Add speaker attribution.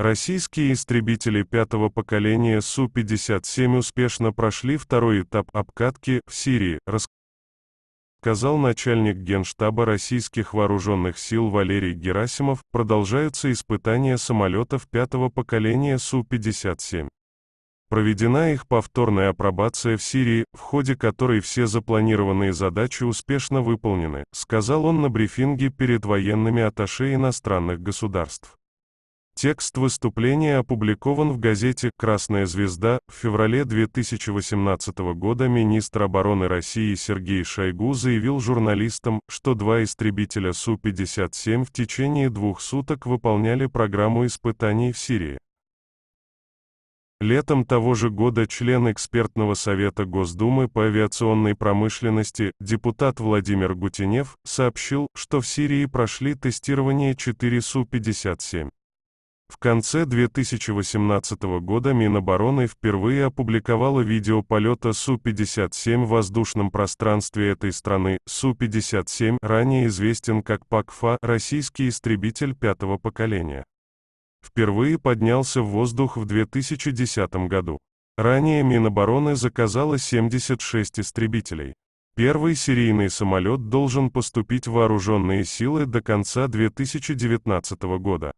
Speaker 1: Российские истребители пятого поколения Су-57 успешно прошли второй этап обкатки в Сирии, рассказал начальник Генштаба российских вооруженных сил Валерий Герасимов, продолжаются испытания самолетов пятого поколения Су-57. Проведена их повторная апробация в Сирии, в ходе которой все запланированные задачи успешно выполнены, сказал он на брифинге перед военными аташе иностранных государств. Текст выступления опубликован в газете «Красная звезда» в феврале 2018 года министр обороны России Сергей Шойгу заявил журналистам, что два истребителя Су-57 в течение двух суток выполняли программу испытаний в Сирии. Летом того же года член экспертного совета Госдумы по авиационной промышленности, депутат Владимир Гутенев, сообщил, что в Сирии прошли тестирование 4 Су-57. В конце 2018 года Минобороны впервые опубликовало видео полета Су-57 в воздушном пространстве этой страны. Су-57 ранее известен как ПАКФА, российский истребитель пятого поколения. Впервые поднялся в воздух в 2010 году. Ранее Минобороны заказала 76 истребителей. Первый серийный самолет должен поступить в вооруженные силы до конца 2019 года.